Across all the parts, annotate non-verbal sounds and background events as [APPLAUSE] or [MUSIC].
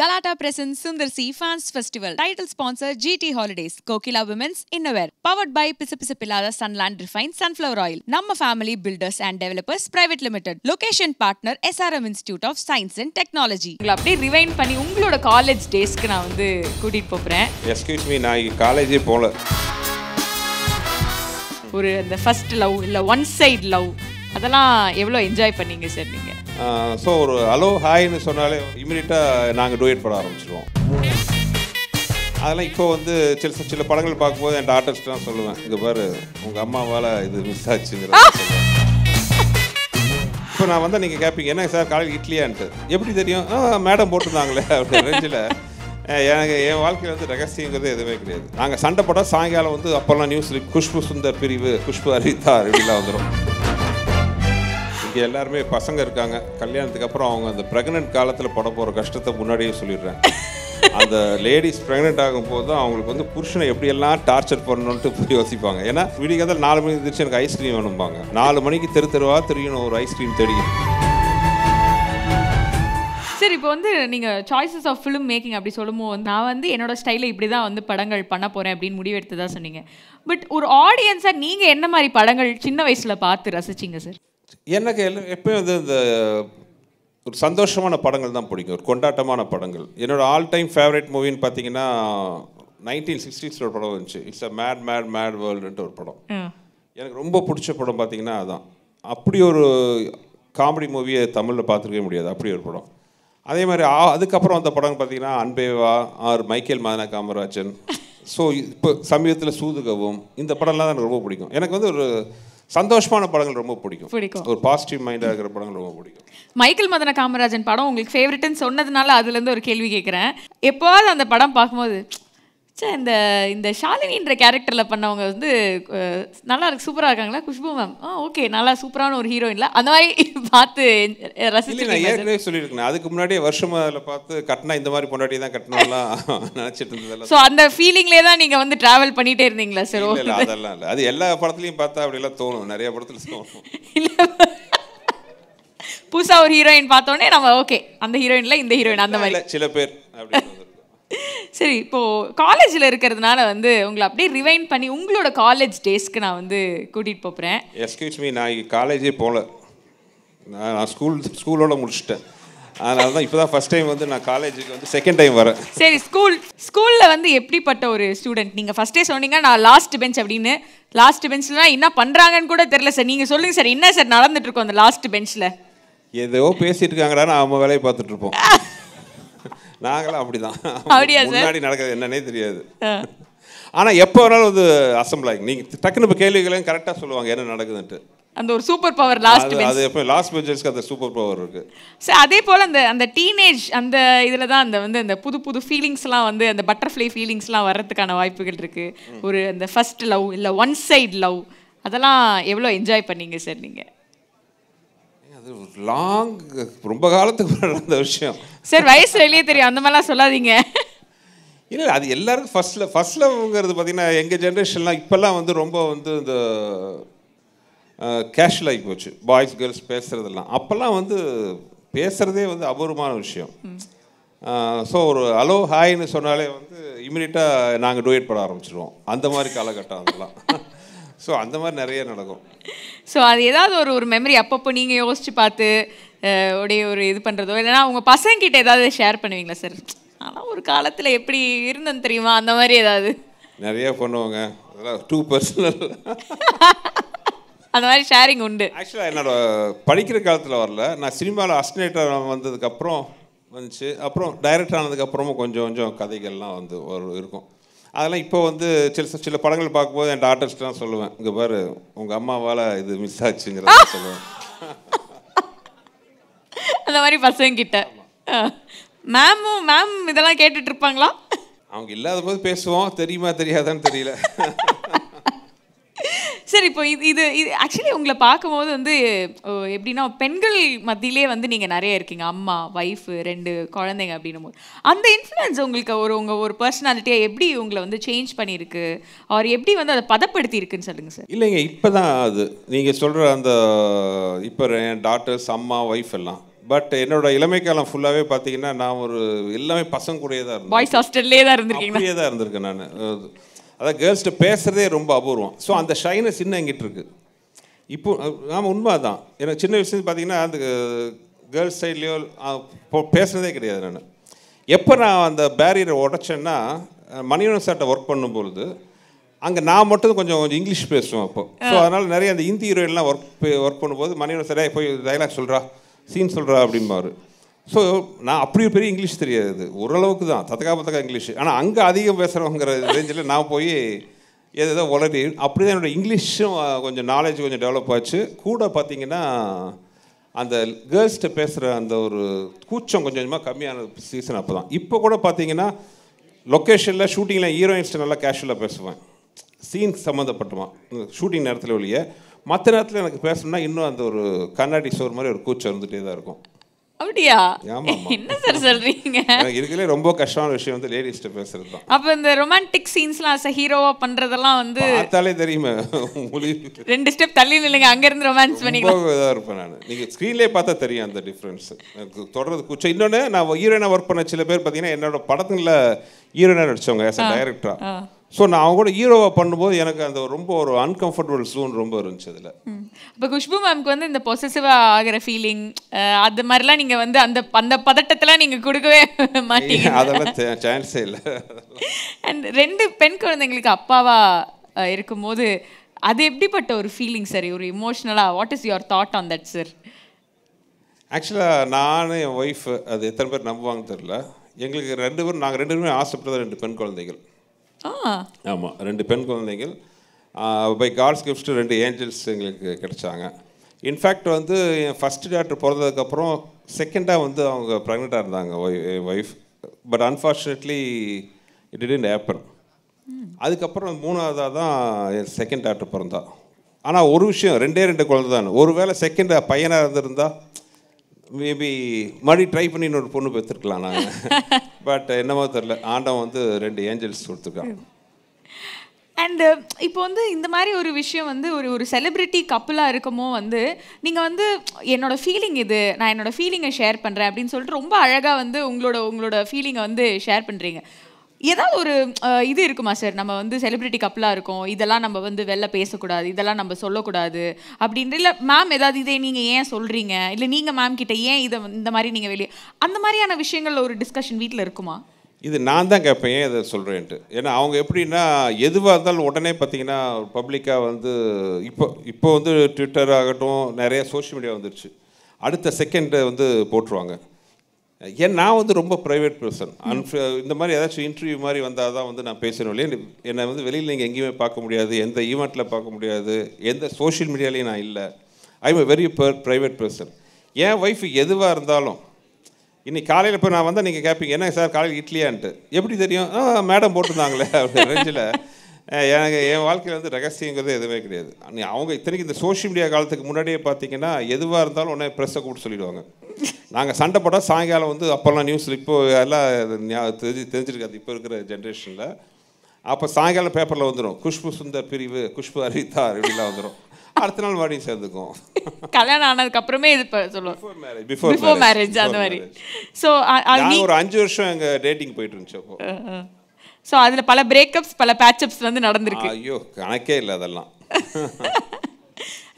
கலாட்டா presents Sundar C fans festival title sponsor GT holidays Kokila women's innerwear powered by பிசு பிசுப்பில்லாத Sunland refine sunflower oil நம்ம family builders and developers private limited location partner SRM institute of science and technology உங்களை அப்படியே ரிவைன் பண்ணி உங்களோட college டேஸ்க்கு நான் வந்து கூட்டிட்டு போகிறேன் எஸ்கியூஸ் மீ நான் காலேஜே போல ஒரு அந்த ஃபர்ஸ்ட் லவ் இல்லை ஒன் சைட் லவ் அதெல்லாம் எவ்வளோ என்ஜாய் பண்ணீங்க சார் நீங்கள் ஸோ ஒரு ஹலோ ஹாய்னு சொன்னாலே இமீடியட்டாக நாங்கள் டூயட் பண்ண ஆரம்பிச்சிடுவோம் அதெல்லாம் இப்போ வந்து சில சில படங்கள் பார்க்கும்போது என் தான் சொல்லுவேன் இங்கே பாரு உங்கள் அம்மாவால் இது மிஸ் ஆச்சுங்கிற இப்போ நான் வந்தால் நீங்கள் கேட்பீங்க என்ன சார் காலையில் இட்லியான்ட்டு எப்படி தெரியும் மேடம் போட்டிருந்தாங்களே அப்படின்னு ரேஞ்சில் எனக்கு என் வாழ்க்கையில் வந்து ரகசியங்கிறது எதுவுமே கிடையாது நாங்கள் சண்டை போட்டால் சாயங்காலம் வந்து அப்போல்லாம் நியூஸ் குஷ்பு சுந்தர் பிரிவு குஷ்பு அரிதா அப்படிலாம் வந்துடும் இங்கே எல்லாருமே பசங்க இருக்காங்க கல்யாணத்துக்கு அப்புறம் அவங்க அந்த ப்ரெக்னென்ட் காலத்தில் பட போகிற கஷ்டத்தை முன்னாடியே சொல்லிடுறேன் அந்த லேடிஸ் ப்ரெக்னென்ட் ஆகும் தான் அவங்களுக்கு வந்து புருஷனை எப்படியெல்லாம் டார்ச்சர் பண்ணணும்ட்டு போய் யோசிப்பாங்க ஏன்னா விடிகாதல் நாலு மணிக்கு திருச்சி எனக்கு ஐஸ்கிரீம் வேணும்பாங்க நாலு மணிக்கு தெரு தெருவா தெரியணும் ஒரு ஐஸ்கிரீம் தெரியும் சரி இப்போ வந்து நீங்கள் சாய்ஸஸ் ஆஃப் ஃபிலிம் மேக்கிங் அப்படி சொல்லும்போது நான் வந்து என்னோட ஸ்டைலில் இப்படி தான் வந்து படங்கள் பண்ண போகிறேன் அப்படின்னு முடிவெடுத்து தான் சொன்னீங்க பட் ஒரு ஆடியன்ஸாக நீங்கள் என்ன மாதிரி படங்கள் சின்ன வயசில் பார்த்து ரசிச்சிங்க சார் எனக்கு எப்பயும் வந்து இந்த ஒரு சந்தோஷமான படங்கள் தான் பிடிக்கும் ஒரு கொண்டாட்டமான படங்கள் என்னோடய ஆல் டைம் ஃபேவரட் மூவின்னு பார்த்தீங்கன்னா நைன்டீன் சிக்ஸ்டீஸில் ஒரு படம் வந்துச்சு it's a mad mad mad வேர்ல்டுன்ட்டு ஒரு படம் எனக்கு ரொம்ப பிடிச்ச படம் பார்த்தீங்கன்னா அதுதான் அப்படி ஒரு காமெடி மூவியை தமிழில் பார்த்துருக்கவே முடியாது அப்படி ஒரு படம் அதே மாதிரி ஆ அதுக்கப்புறம் அந்த படம் பார்த்தீங்கன்னா அன்பேவா ஆர் மைக்கேல் மாதனா காமராஜன் ஸோ [LAUGHS] இப்போ சமீபத்தில் சூதுகவும் இந்த படம்லாம் எனக்கு ரொம்ப பிடிக்கும் எனக்கு வந்து ஒரு சந்தோஷமான படங்கள் ரொம்ப பிடிக்கும் பிடிக்கும் ஒரு பாசிட்டிவ் மைண்டாக இருக்கிற படங்கள் ரொம்ப பிடிக்கும் மைக்கேல் மதன காமராஜன் படம் உங்களுக்கு ஃபேவரட்னு சொன்னதுனால அதுலேருந்து ஒரு கேள்வி கேட்குறேன் எப்போவாவது அந்த படம் பார்க்கும்போது சார் இந்த இந்த ஷாலினின்ற கேரக்டரில் பண்ணவங்க வந்து நல்லா இருக்கு சூப்பராக இருக்காங்களா குஷ்பு மேம் ஆ ஓகே நல்லா சூப்பரான ஒரு ஹீரோயின்ல அந்த மாதிரி பார்த்து ரசிச்சு நான் ஏற்கனவே சொல்லியிருக்கேன் அதுக்கு முன்னாடியே வருஷமா அதில் பார்த்து கட்டினா இந்த மாதிரி பொண்டாட்டி தான் கட்டணும்லாம் [LAUGHS] நினச்சிட்டு இருந்ததில்ல ஸோ அந்த ஃபீலிங்லேயே தான் நீங்கள் வந்து ட்ராவல் பண்ணிகிட்டே இருந்தீங்களா சார் ஓகே அதெல்லாம் இல்லை அது எல்லா படத்துலையும் பார்த்தா அப்படிலாம் தோணும் நிறைய படத்தில் தோணும் இல்லை புதுசாக ஒரு ஹீரோயின் பார்த்தோன்னே நம்ம ஓகே அந்த ஹீரோயினில் இந்த ஹீரோயின் அந்த மாதிரி சில பேர் அப்படி சரி இப்போது காலேஜில் இருக்கிறதுனால வந்து உங்களை அப்படியே ரிவைன் பண்ணி உங்களோட காலேஜ் டேஸ்க்கு நான் வந்து கூட்டிகிட்டு போகிறேன் எஸ்கியூஸ் மீ நான் காலேஜே போகல நான் நான் ஸ்கூல் ஸ்கூலோட முடிச்சிட்டேன் அதனால தான் இப்போ தான் ஃபஸ்ட் டைம் வந்து நான் காலேஜுக்கு வந்து செகண்ட் டைம் வரேன் சரி ஸ்கூல் ஸ்கூலில் வந்து எப்படிப்பட்ட ஒரு ஸ்டூடெண்ட் நீங்கள் ஃபஸ்ட்டே சொன்னீங்க நான் லாஸ்ட் பெஞ்ச் அப்படின்னு லாஸ்ட் பெஞ்ச்லாம் என்ன பண்ணுறாங்கன்னு கூட தெரில சார் நீங்கள் சொல்லுங்கள் சார் என்ன சார் நடந்துட்டுருக்கோம் அந்த லாஸ்ட் பெஞ்சில் ஏதோ பேசிட்டு இருக்காங்கடா நான் அவங்க வேலையை பார்த்துட்ருப்போம் [LAUGHS] நாங்களும் அப்படி தான் முன்னாடி நடக்கிறது என்னன்னே தெரியாது ஆனால் எப்போ வேணாலும் வந்து அசம்பிள் ஆகி நீங்கள் டக்குன்னு இப்போ கேள்விகளையும் கரெக்டாக சொல்லுவாங்க என்ன நடக்குதுன்ட்டு அந்த ஒரு சூப்பர் பவர் லாஸ்ட் அது எப்போ லாஸ்ட் பெஞ்சர்ஸ்க்கு அந்த சூப்பர் பவர் இருக்கு சார் அதே போல அந்த அந்த டீனேஜ் அந்த இதுல தான் அந்த வந்து அந்த புது புது ஃபீலிங்ஸ்லாம் வந்து அந்த பட்டர்ஃப்ளை ஃபீலிங்ஸ்லாம் வர்றதுக்கான வாய்ப்புகள் இருக்கு ஒரு அந்த ஃபர்ஸ்ட் லவ் இல்லை ஒன் சைடு லவ் அதெல்லாம் எவ்வளோ என்ஜாய் பண்ணீங்க சார் நீங்கள் அது ஒரு லாங் ரொம்ப காலத்துக்கு நடந்த விஷயம் சார் வயசு வெளியே தெரியும் அந்த மாதிரிலாம் சொல்லாதீங்க இல்லை அது எல்லாருக்கும் ஃபர்ஸ்ட் லவ் ஃபர்ஸ்ட் பார்த்திங்கன்னா எங்கள் ஜென்ரேஷன்லாம் இப்போல்லாம் வந்து ரொம்ப வந்து இந்த கேஷுவல் ஆகி போச்சு பாய்ஸ் கேர்ள்ஸ் பேசுகிறதெல்லாம் அப்போல்லாம் வந்து பேசுகிறதே வந்து அபூர்வமான விஷயம் ஸோ ஒரு ஹலோ ஹாய்னு சொன்னாலே வந்து இமீடியட்டாக நாங்கள் டூயட் பண்ண ஆரம்பிச்சிடுவோம் அந்த மாதிரி காலகட்டம் அதெல்லாம் ஸோ அந்த மாதிரி நிறைய நடக்கும் ஸோ அது ஏதாவது ஒரு ஒரு மெமரி அப்பப்போ நீங்கள் யோசிச்சு பார்த்து உடைய ஒரு இது பண்ணுறதோ இல்லைனா உங்கள் பசங்கிட்ட ஏதாவது ஷேர் பண்ணுவீங்களா சார் ஆனால் ஒரு காலத்தில் எப்படி இருந்தேன்னு தெரியுமா அந்த மாதிரி ஏதாவது நிறைய பண்ணுவாங்க அதெல்லாம் டூ பர்சனல் [LAUGHS] அந்த மாதிரி ஷேரிங் உண்டு ஆக்சுவலாக என்னோட படிக்கிற காலத்தில் வரல நான் சினிமாவில் அஸ்டினேட்டர் வந்ததுக்கப்புறம் வந்துச்சு அப்புறம் டைரக்டர் ஆனதுக்கப்புறமும் கொஞ்சம் கொஞ்சம் கதைகள்லாம் வந்து ஒரு இருக்கும் அதெல்லாம் இப்போ வந்து சில சில படங்கள் பார்க்கும்போது என் தான் சொல்லுவேன் இங்கே பாரு உங்கள் அம்மாவால் இது மிஸ் ஆச்சுங்கிறத சொல்லுவேன் [LAUGHS] அந்த மாதிரி பசங்க கிட்ட மேமும் மேம் இதெல்லாம் கேட்டுட்டு இருப்பாங்களா அவங்க இல்லாத போது பேசுவோம் தெரியுமா தெரியாதான்னு தெரியல [LAUGHS] சார் இப்போ இது இது இது ஆக்சுவலி உங்களை பார்க்கும்போது வந்து எப்படின்னா பெண்கள் மத்தியிலே வந்து நீங்கள் நிறைய இருக்கீங்க அம்மா ஒய்ஃப் ரெண்டு குழந்தைங்க அப்படின்னும் போது அந்த இன்ஃப்ளூயன்ஸ் உங்களுக்கு ஒரு உங்கள் ஒரு பர்சனாலிட்டியாக எப்படி உங்களை வந்து சேஞ்ச் பண்ணியிருக்கு அவர் எப்படி வந்து அதை பதப்படுத்தி இருக்குன்னு சொல்லுங்கள் சார் இல்லைங்க இப்போ தான் அது நீங்கள் சொல்கிற அந்த இப்போ என் டாட்டர்ஸ் அம்மா ஒய்ஃப் எல்லாம் பட் என்னோட இளமை காலம் ஃபுல்லாகவே பார்த்தீங்கன்னா நான் ஒரு எல்லாமே பசங்க கூடயே தான் இருந்தேன் பாய்ஸ் ஹாஸ்டல்லே தான் அப்படியே தான் இருந்திருக்கேன் நான் அதான் கேர்ள்ஸ்ட்டு பேசுகிறதே ரொம்ப அபூர்வம் ஸோ அந்த ஷைனஸ் இன்னும் எங்கிட்ட இருக்குது இப்போ நாம் உண்மை தான் எனக்கு சின்ன விஷயம் பார்த்தீங்கன்னா அந்த கேர்ள்ஸ் சைட்லேயோ பேசுனதே கிடையாது நான் எப்போ நான் அந்த பேரியரை உடச்சேன்னா மணியன் சார்ட்ட ஒர்க் பண்ணும்பொழுது அங்கே நான் மட்டும் கொஞ்சம் கொஞ்சம் இங்கிலீஷ் பேசுவேன் அப்போ ஸோ அதனால் நிறைய அந்த இந்தி ஹீரோயின்லாம் ஒர்க் ஒர்க் பண்ணும்போது மணியன் சார் போய் டைலாக் சொல்கிறா சீன் சொல்கிறா அப்படிம்பாரு ஸோ நான் அப்படி பெரிய இங்கிலீஷ் தெரியாது ஓரளவுக்கு தான் தத்தக்கா பத்தக்கா இங்கிலீஷ் ஆனால் அங்கே அதிகம் பேசுகிறவங்கிற ரேஞ்சில் நான் போய் எதோ உளறி அப்படி தான் என்னோடய இங்கிலீஷும் கொஞ்சம் நாலேஜ் கொஞ்சம் டெவலப் ஆச்சு கூட பார்த்திங்கன்னா அந்த கேர்ள்ஸ்கிட்ட பேசுகிற அந்த ஒரு கூச்சம் கொஞ்சம் கொஞ்சமாக கம்மியான சீசன் அப்போ தான் இப்போ கூட பார்த்தீங்கன்னா லொக்கேஷனில் ஷூட்டிங்கில் ஹீரோயின்ஸ்ட்டு நல்லா கேஷுவலாக பேசுவேன் சீன் சம்மந்தப்பட்டுமா ஷூட்டிங் நேரத்தில் ஒழிய மற்ற நேரத்தில் எனக்கு பேசணும்னா இன்னும் அந்த ஒரு கண்ணாடி சோறு மாதிரி ஒரு கூச்சம் இருந்துகிட்டே தான் இருக்கும் அப்படியா என்ன சார் சொல்றீங்க இதுக்குள்ளே ரொம்ப கஷ்டமான விஷயம் வந்து லேடிஸ்ட்ட பேசுறது அப்ப இந்த ரொமான்டிக் சீன்ஸ்லாம் அஸ் ஹீரோவா பண்றதெல்லாம் வந்து பார்த்தாலே தெரியுமே ரெண்டு ஸ்டெப் தள்ளி நில்லுங்க அங்க இருந்து ரொமான்ஸ் பண்ணிக்கலாம் இதா இருப்பேன் நான் நீங்க ஸ்கிரீன்லயே பார்த்தா தெரியும் அந்த டிஃபரன்ஸ் எனக்கு தொடர்றது கூச்சம் இன்னொன்னு நான் ஹீரோயினா ஒர்க் பண்ண சில பேர் பாத்தீங்கன்னா என்னோட படத்துல ஹீரோயினா நடிச்சவங்க ஆஸ் அ டைரக்டரா ஸோ நான் அவங்க கூட ஹீரோவாக பண்ணும்போது எனக்கு அந்த ரொம்ப ஒரு அன்கம்ஃபர்டபுள் சூன் ரொம்ப இருந்துச்சு அதில் இப்போ குஷ்பு மேம்க்கு வந்து இந்த பொசசிவாக ஆகிற ஃபீலிங் அது மாதிரிலாம் நீங்கள் வந்து அந்த அந்த பதட்டத்தில் நீங்கள் கொடுக்கவே [LAUGHS] மாட்டீங்க அதெல்லாம் சான்ஸே இல்லை அண்ட் ரெண்டு பெண் குழந்தைங்களுக்கு அப்பாவாக இருக்கும்போது அது எப்படிப்பட்ட ஒரு ஃபீலிங் சரி ஒரு இமோஷ்னலாக what is your thought on that sir ஆக்சுவலாக நான் என் ஒய்ஃப் அது எத்தனை பேர் நம்புவாங்க தெரில எங்களுக்கு ரெண்டு பேரும் நாங்கள் ரெண்டு பேருமே ஆசைப்பட்டது ரெண்டு பெண் குழந்தைகள் ஆமாம் ரெண்டு பெண் குழந்தைகள் பை காட்ஸ் கிஃப்ட் ரெண்டு ஏஞ்சல்ஸ் எங்களுக்கு கிடைச்சாங்க இன்ஃபேக்ட் வந்து என் ஃபஸ்ட்டு டாக்டர் பிறந்ததுக்கப்புறம் செகண்டாக வந்து அவங்க ப்ரெக்னெண்ட்டாக இருந்தாங்க wife but unfortunately it in happen அதுக்கப்புறம் மூணாவதாக தான் என் செகண்ட் டாக்டர் பிறந்தா ஆனால் ஒரு விஷயம் ரெண்டே ரெண்டு குழந்தை தான் ஒரு வேளை செகண்ட் பையனாக இருந்திருந்தா மேபி மறுபடியும் ட்ரை பண்ணி இன்னொரு பொண்ணு பெற்றுருக்கலாம் நாங்கள் பட் [LAUGHS] என்னமோ தெரில ஆண்டவன் வந்து ரெண்டு ஏஞ்சல்ஸ் கொடுத்துருக்கோம் அண்டு uh, இப்போ வந்து இந்த மாதிரி ஒரு விஷயம் வந்து ஒரு ஒரு செலிப்ரிட்டி கப்புலாக இருக்குமோ வந்து நீங்கள் வந்து என்னோடய ஃபீலிங் இது நான் என்னோட ஃபீலிங்கை ஷேர் பண்ணுறேன் அப்படின்னு சொல்லிட்டு ரொம்ப அழகாக வந்து உங்களோட உங்களோட ஃபீலிங்கை வந்து ஷேர் பண்ணுறீங்க ஏதாவது ஒரு இது இருக்குமா சார் நம்ம வந்து செலிபிரிட்டி கப்பலாக இருக்கோம் இதெல்லாம் நம்ம வந்து வெளில பேசக்கூடாது இதெல்லாம் நம்ம சொல்லக்கூடாது அப்படின்ற இல்லை மேம் ஏதாவது இதை நீங்கள் ஏன் சொல்கிறீங்க இல்லை நீங்கள் மேம் கிட்ட ஏன் இதை இந்த மாதிரி நீங்கள் வெளியே அந்த மாதிரியான விஷயங்கள் ஒரு டிஸ்கஷன் வீட்டில் இருக்குமா இது நான் தான் கேட்பேன் ஏன் இதை சொல்கிறேன்ட்டு ஏன்னா அவங்க எப்படின்னா எதுவாக இருந்தாலும் உடனே பார்த்தீங்கன்னா பப்ளிக்காக வந்து இப்போ இப்போ வந்து ட்விட்டர் ஆகட்டும் நிறைய சோஷியல் மீடியா வந்துருச்சு அடுத்த செகண்டை வந்து போட்டுருவாங்க ஏன் நான் வந்து ரொம்ப ப்ரைவேட் பர்சன் அன்ஃப் இந்த மாதிரி ஏதாச்சும் இன்டர்வியூ மாதிரி வந்தால் தான் வந்து நான் பேசணும் இல்லையா என்னை வந்து வெளியில் நீங்கள் எங்கேயுமே பார்க்க முடியாது எந்த ஈவெண்ட்டில் பார்க்க முடியாது எந்த சோஷியல் மீடியாலையும் நான் இல்லை I am a very per private person என் ஒய்ஃப் எதுவாக இருந்தாலும் இன்னைக்கு காலையில் இப்போ நான் வந்தால் நீங்கள் கேட்பீங்க என்ன சார் காலையில் இட்லியான்ட்டு எப்படி தெரியும் மேடம் போட்டிருந்தாங்களே அப்படின்னு ரெஞ்சில் எனக்கு என் வாழ்க்கையில் வந்து ரகசியங்கிறது எதுவுமே கிடையாது அவங்க இத்தனைக்கு இந்த சோஷியல் மீடியா காலத்துக்கு முன்னாடியே பார்த்தீங்கன்னா எதுவாக இருந்தாலும் உடனே ப்ரெஸ்ஸை கூப்பிட்டு சொல்லிடுவாங்க நாங்கள் சண்டை போட்டால் சாயங்காலம் வந்து அப்போல்லாம் நியூஸில் இப்போ எல்லாம் தெரிஞ்சு தெரிஞ்சிருக்காது இப்போ இருக்கிற ஜென்ரேஷனில் அப்போ சாயங்காலம் பேப்பரில் வந்துடும் குஷ்பு சுந்தர் பிரிவு குஷ்பு அரிதார் இப்படிலாம் வந்துடும் அடுத்த நாள் மறுபடியும் சேர்ந்துக்கும் கல்யாணம் ஆனதுக்கு அப்புறமே இது சொல்லுவோம் அந்த மாதிரி ஸோ ஒரு அஞ்சு வருஷம் எங்கள் டேட்டிங் போயிட்டு இருந்துச்சு அப்போ ஸோ அதில் பல பிரேக்கப்ஸ் பல பேச்சப்ஸ் வந்து நடந்திருக்கு ஐயோ கணக்கே இல்லை அதெல்லாம்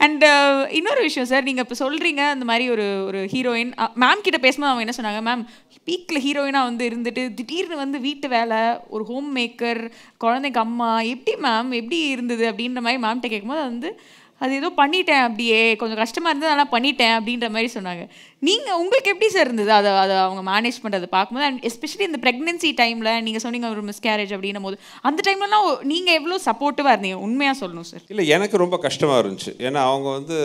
அண்ட் [LAUGHS] uh, இன்னொரு விஷயம் சார் நீங்கள் இப்போ சொல்கிறீங்க அந்த மாதிரி ஒரு ஒரு ஹீரோயின் மேம் கிட்ட பேசும்போது அவங்க என்ன சொன்னாங்க மேம் பீக்கில் ஹீரோயினாக வந்து இருந்துட்டு திடீர்னு வந்து வீட்டு வேலை ஒரு ஹோம் மேக்கர் குழந்தைக்கு அம்மா எப்படி மேம் எப்படி இருந்தது அப்படின்ற மாதிரி மேம்கிட்ட கேட்கும்போது அது வந்து அது ஏதோ பண்ணிட்டேன் அப்படியே கொஞ்சம் கஷ்டமாக இருந்தது அதெல்லாம் பண்ணிட்டேன் அப்படின்ற மாதிரி சொன்னாங்க நீங்கள் உங்களுக்கு எப்படி சார் இருந்தது அதை அதை அவங்க மேனேஜ் பண்ணுறது பார்க்கும்போது அண்ட் எஸ்பெஷலி இந்த ப்ரெக்னென்சி டைமில் நீங்கள் சொன்னீங்க ஒரு மிஸ்கேரேஜ் அப்படின்னும் போது அந்த டைம்லலாம் நீங்கள் எவ்வளோ சப்போர்ட்டிவாக இருந்தீங்க உண்மையாக சொல்லணும் சார் இல்லை எனக்கு ரொம்ப கஷ்டமாக இருந்துச்சு ஏன்னா அவங்க வந்து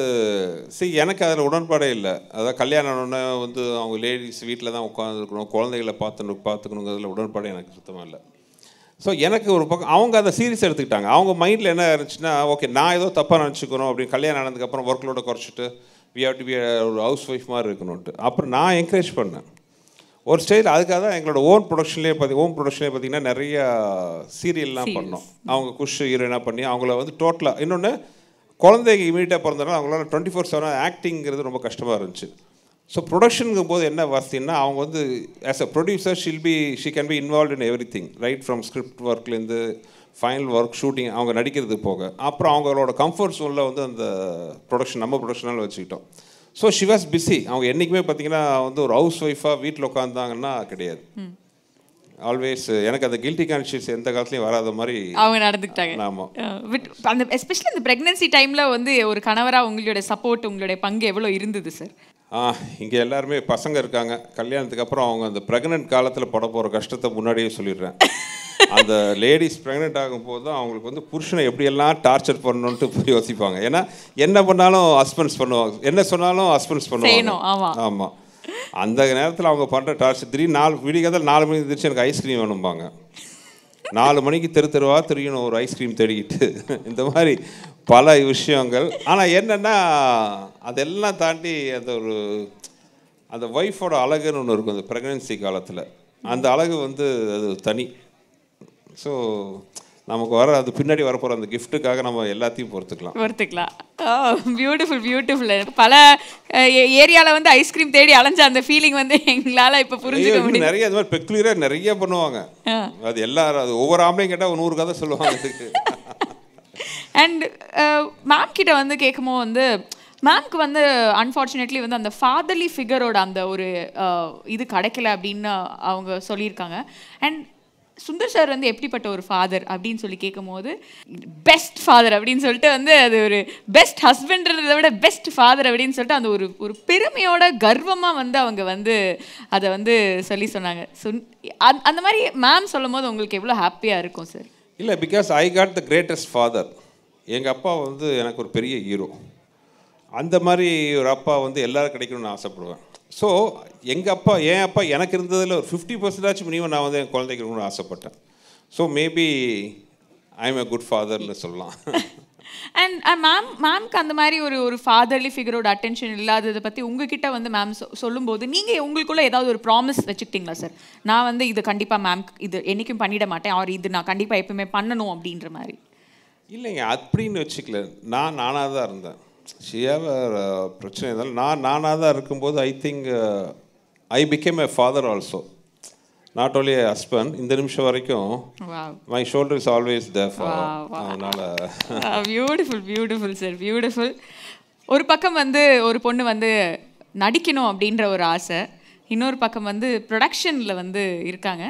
சரி எனக்கு அதில் உடன்பாடே இல்லை அதாவது கல்யாணம் வந்து அவங்க லேடிஸ் வீட்டில் தான் உட்காந்துருக்கணும் குழந்தைகளை பார்த்து பார்த்துக்கணுங்கிறதுல உடன்பாடு எனக்கு சுத்தமாக இல்லை ஸோ எனக்கு ஒரு பக்கம் அவங்க அதை சீரியஸ் எடுத்துக்கிட்டாங்க அவங்க மைண்டில் என்ன இருந்துச்சுன்னா ஓகே நான் ஏதோ தப்பாக நினச்சிக்கணும் அப்படின்னு கல்யாணம் ஆனதுக்கப்புறம் ஒர்க் லோட குறைச்சிட்டு வி ஹவ் டு பி ஒரு ஹவுஸ் ஒய்ஃப் மாதிரி இருக்கணும்ட்டு அப்புறம் நான் என்கரேஜ் பண்ணேன் ஒரு ஸ்டைல் அதுக்காக தான் எங்களோட ஓன் ப்ரொடக்ஷன்லேயே பார்த்தி ஓன் ப்ரொடக்ஷன்லேயே பார்த்தீங்கன்னா நிறைய சீரியல்லாம் பண்ணோம் அவங்க குஷ் ஹீரோயினாக பண்ணி அவங்கள வந்து டோட்டலாக இன்னொன்று குழந்தைங்க இமீடியட்டாக பிறந்தனால அவங்களால ட்வெண்ட்டி ஃபோர் செவனாக ஆக்டிங்கிறது ரொம்ப கஷ்டமாக இருந்துச்சு ஸோ ப்ரொடக்ஷனுங்கும் போது என்ன வசதினா அவங்க வந்து as a producer she'll be she can be involve in everything right from script ஒர்க்லேருந்து ஃபைனல் ஒர்க் ஷூட்டிங் அவங்க நடிக்கிறது போக அப்புறம் அவங்களோட கம்ஃபர்ட் ஜோனில் வந்து அந்த ப்ரொடக்ஷன் நம்ம ப்ரொடக்ஷனால் வச்சுக்கிட்டோம் ஸோ ஷி வாஸ் பிஸி அவங்க என்றைக்குமே பார்த்தீங்கன்னா வந்து ஒரு ஹவுஸ் ஒய்ஃபாக வீட்டில் உட்காந்தாங்கன்னா கிடையாது ஆல்வேஸ் எனக்கு அந்த கில்ட்டி கான்ஷியஸ் எந்த காலத்துலயும் வராத மாதிரி அவங்க நடந்துக்கிட்டாங்க ஆமா அந்த எஸ்பெஷலி இந்த பிரெக்னன்சி டைம்ல வந்து ஒரு கணவராக உங்களுடைய சப்போர்ட் உங்களுடைய பங்கு எவ்வளோ இருந்தது சார் இங்கே எல்லாருமே பசங்க இருக்காங்க கல்யாணத்துக்கு அப்புறம் அவங்க அந்த ப்ரெக்னென்ட் காலத்தில் பட போகிற கஷ்டத்தை முன்னாடியே சொல்லிடுறேன் அந்த லேடிஸ் ப்ரெக்னென்ட் ஆகும்போது தான் அவங்களுக்கு வந்து புருஷனை எப்படியெல்லாம் டார்ச்சர் பண்ணணுன்ட்டு யோசிப்பாங்க ஏன்னா என்ன பண்ணாலும் ஹஸ்பண்ட்ஸ் பண்ணுவாங்க என்ன சொன்னாலும் ஹஸ்பண்ட்ஸ் பண்ணுவாங்க ஆமாம் அந்த நேரத்தில் அவங்க பண்ணுற டார்ச்சர் திடீர்னு நாலு விடிகாதல் நாலு மணிக்கு திருச்சி எனக்கு ஐஸ்கிரீம் வேணும்பாங்க நாலு மணிக்கு தெரு தெருவாக தெரியணும் ஒரு ஐஸ்கிரீம் தேடிக்கிட்டு இந்த மாதிரி பல விஷயங்கள் ஆனால் என்னென்னா அதெல்லாம் தாண்டி அந்த ஒரு அந்த ஒய்ஃபோட அழகுன்னு ஒன்று இருக்கும் அந்த ப்ரெக்னென்சி காலத்தில் அந்த அழகு வந்து அது தனி ஸோ நமக்கு வர அது பின்னாடி வரப்போகிற அந்த கிஃப்ட்டுக்காக நம்ம எல்லாத்தையும் பொறுத்துக்கலாம் பொறுத்துக்கலாம் பியூட்டிஃபுல் பியூட்டிஃபுல் பல ஏரியாவில் வந்து ஐஸ்கிரீம் தேடி அலைஞ்ச அந்த ஃபீலிங் வந்து எங்களால் இப்போ புரிஞ்சுக்க முடியும் நிறைய அது மாதிரி பெக்குலராக நிறைய பண்ணுவாங்க அது எல்லாரும் அது ஒவ்வொரு ஆம்பளையும் கேட்டால் நூறு கதை சொல்லுவாங்க அதுக்கு அண்ட் மேம் uh, கிட்ட வந்து கேட்கும்போது வந்து மேம்க்கு வந்து அன்ஃபார்ச்சுனேட்லி வந்து அந்த ஃபாதர்லி ஃபிகரோட அந்த ஒரு uh, இது கிடைக்கல அப்படின்னு அவங்க சொல்லியிருக்காங்க அண்ட் சுந்தர் சார் வந்து எப்படிப்பட்ட ஒரு ஃபாதர் அப்படின்னு சொல்லி கேட்கும் போது பெஸ்ட் ஃபாதர் அப்படின்னு சொல்லிட்டு வந்து அது ஒரு பெஸ்ட் ஹஸ்பண்ட்ன்றதை விட பெஸ்ட் ஃபாதர் அப்படின்னு சொல்லிட்டு அந்த ஒரு ஒரு பெருமையோட கர்வமாக வந்து அவங்க வந்து அதை வந்து சொல்லி சொன்னாங்க அந் அந்த மாதிரி மேம் சொல்லும் போது உங்களுக்கு எவ்வளோ ஹாப்பியாக இருக்கும் சார் இல்லை because I got the greatest father எங்கள் அப்பா வந்து எனக்கு ஒரு பெரிய ஹீரோ அந்த மாதிரி ஒரு அப்பா வந்து எல்லோரும் கிடைக்கணும்னு ஆசைப்படுவேன் ஸோ எங்கள் அப்பா என் அப்பா எனக்கு இருந்ததில் ஒரு ஃபிஃப்டி பர்சன்டாச்சும் மினிமம் நான் வந்து என் குழந்தைக்கு ஆசைப்பட்டேன் so maybe I am a good ஃபாதர்னு சொல்லலாம் [LAUGHS] அண்ட் மேம் மேம்க்கு அந்த மாதிரி ஒரு ஒரு ஃபாதர்லி ஃபிகரோட அட்டென்ஷன் இல்லாததை பற்றி உங்ககிட்ட வந்து மேம் சொல்லும்போது நீங்கள் உங்களுக்குள்ள ஏதாவது ஒரு ப்ராமிஸ் வச்சுக்கிட்டீங்களா சார் நான் வந்து இது கண்டிப்பாக மேம் இது என்றைக்கும் பண்ணிட மாட்டேன் ஆர் இது நான் கண்டிப்பாக எப்பவுமே பண்ணணும் அப்படின்ற மாதிரி இல்லைங்க அப்படின்னு வச்சுக்கல நான் நானாக தான் இருந்தேன் ஷியாவ பிரச்சனை இருந்தாலும் நான் நானாக தான் இருக்கும்போது I think I became a father also not only husband இந்த நிமிஷம் வரைக்கும் my shoulder is always there for அதனால பியூட்டிஃபுல் பியூட்டிஃபுல் சார் பியூட்டிஃபுல் ஒரு பக்கம் வந்து ஒரு பொண்ணு வந்து நடிக்கணும் அப்படின்ற ஒரு ஆசை இன்னொரு பக்கம் வந்து ப்ரொடக்ஷனில் வந்து இருக்காங்க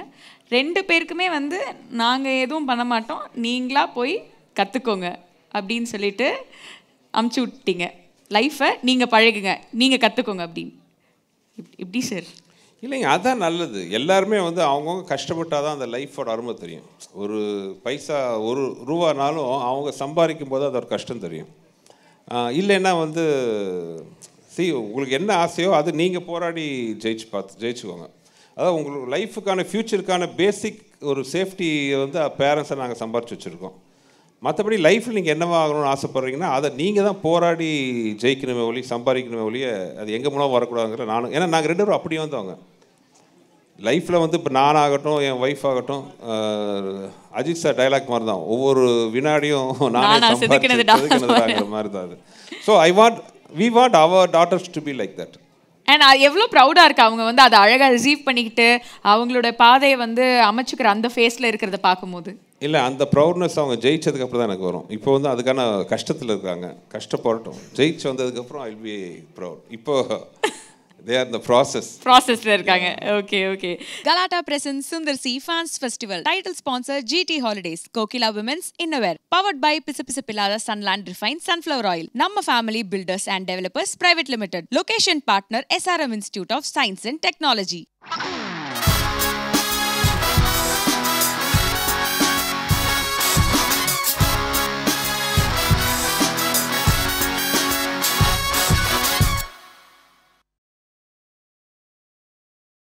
ரெண்டு பேருக்குமே வந்து நாங்கள் எதுவும் பண்ண மாட்டோம் நீங்களாக போய் கற்றுக்கோங்க அப்படின்னு சொல்லிட்டு அமுச்சு விட்டீங்க லைஃப்பை நீங்கள் பழகுங்க நீங்கள் கற்றுக்கோங்க அப்படின்னு இப் இப்படி சார் இல்லைங்க அதான் நல்லது எல்லாருமே வந்து அவங்கவுங்க கஷ்டப்பட்டால் தான் அந்த லைஃபோட அருமை தெரியும் ஒரு பைசா ஒரு ரூபானாலும் அவங்க சம்பாதிக்கும் போது அதோட கஷ்டம் தெரியும் இல்லைன்னா வந்து சி உங்களுக்கு என்ன ஆசையோ அது நீங்கள் போராடி ஜெயிச்சு பார்த்து ஜெயிச்சுக்கோங்க அதாவது உங்களுக்கு லைஃபுக்கான ஃப்யூச்சருக்கான பேசிக் ஒரு சேஃப்டியை வந்து பேரண்ட்ஸை நாங்கள் சம்பாரிச்சு வச்சுருக்கோம் மற்றபடி லைஃப்பில் நீங்கள் என்னவா ஆகணும்னு ஆசைப்பட்றீங்கன்னா அதை நீங்கள் தான் போராடி ஜெயிக்கணுமே ஒழி சம்பாதிக்கணுமே ஒழிய அது எங்கள் மூலம் வரக்கூடாதுங்கிற நானும் ஏன்னா நாங்கள் ரெண்டு பேரும் அப்படியே வந்தவங்க லைஃப்பில் வந்து இப்போ நானாகட்டும் என் ஒய்ஃப் ஆகட்டும் அஜித் சார் டைலாக் மாதிரி தான் ஒவ்வொரு வினாடியும் நானே சம்பாதிக்கிறதுங்கிற மாதிரி தான் அது so I want we want our daughters to be like that and எவ்வளோ ப்ரௌடாக இருக்குது அவங்க வந்து அதை அழகாக ரிசீவ் பண்ணிக்கிட்டு அவங்களோட பாதையை வந்து அமைச்சுக்கிற அந்த ஃபேஸில் இருக்கிறத பார்க்கும்போது இல்லை அந்த ப்ரௌட்னஸ் அவங்க ஜெயிச்சதுக்கப்புறம் தான் எனக்கு வரும் இப்போ வந்து அதுக்கான கஷ்டத்தில் இருக்காங்க கஷ்டப்படட்டும் ஜெயிச்சு வந்ததுக்கப்புறம் ஐ பி ப்ரௌட் இப்போ தே ஆர் ப்ராசஸ் ப்ராசஸில் இருக்காங்க okay okay Galatta presents Sundar C fans festival title sponsor GT holidays Kokila women's innerwear powered by பிசு பிசுப்பில்லாத சன்லாண்ட் ரிஃபைன் சன்ஃப்ளவர் ஆயில் நம்ம family builders and developers private limited location partner SRM institute of science and technology